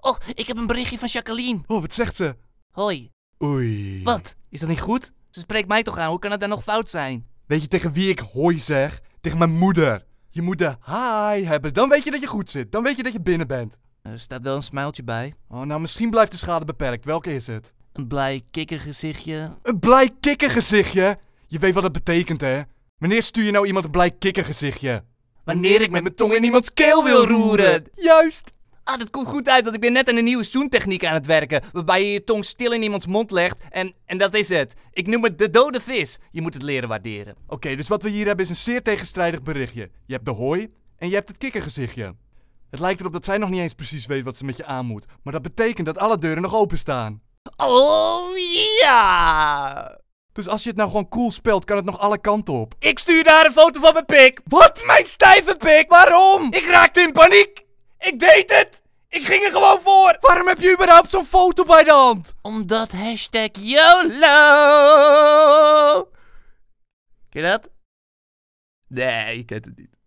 Oh, ik heb een berichtje van Jacqueline. Oh, wat zegt ze? Hoi. Oei. Wat? Is dat niet goed? Ze spreekt mij toch aan, hoe kan het daar nog fout zijn? Weet je tegen wie ik hoi zeg? Tegen mijn moeder. Je moet de hi hebben, dan weet je dat je goed zit. Dan weet je dat je binnen bent. Er staat wel een smijltje bij. Oh, nou misschien blijft de schade beperkt. Welke is het? Een blij kikkergezichtje. Een blij kikkergezichtje? Je weet wat dat betekent, hè? Wanneer stuur je nou iemand een blij kikkergezichtje? Wanneer ik met mijn tong in iemands keel wil roeren. Juist. Ah, dat komt goed uit, want ik ben net aan een nieuwe zoentechniek aan het werken. Waarbij je je tong stil in iemands mond legt en, en dat is het. Ik noem het de dode vis. Je moet het leren waarderen. Oké, dus wat we hier hebben is een zeer tegenstrijdig berichtje. Je hebt de hooi en je hebt het kikkergezichtje. Het lijkt erop dat zij nog niet eens precies weet wat ze met je aan moet. Maar dat betekent dat alle deuren nog openstaan. Oh ja! Dus als je het nou gewoon cool speelt, kan het nog alle kanten op. Ik stuur daar een foto van mijn pik. Wat? Mijn stijve pik? Waarom? Ik raakte in paniek. Ik deed het! Ik ging er gewoon voor! Waarom heb je überhaupt zo'n foto bij de hand? Omdat hashtag YOLO! Ken je dat? Nee, ik ken het niet.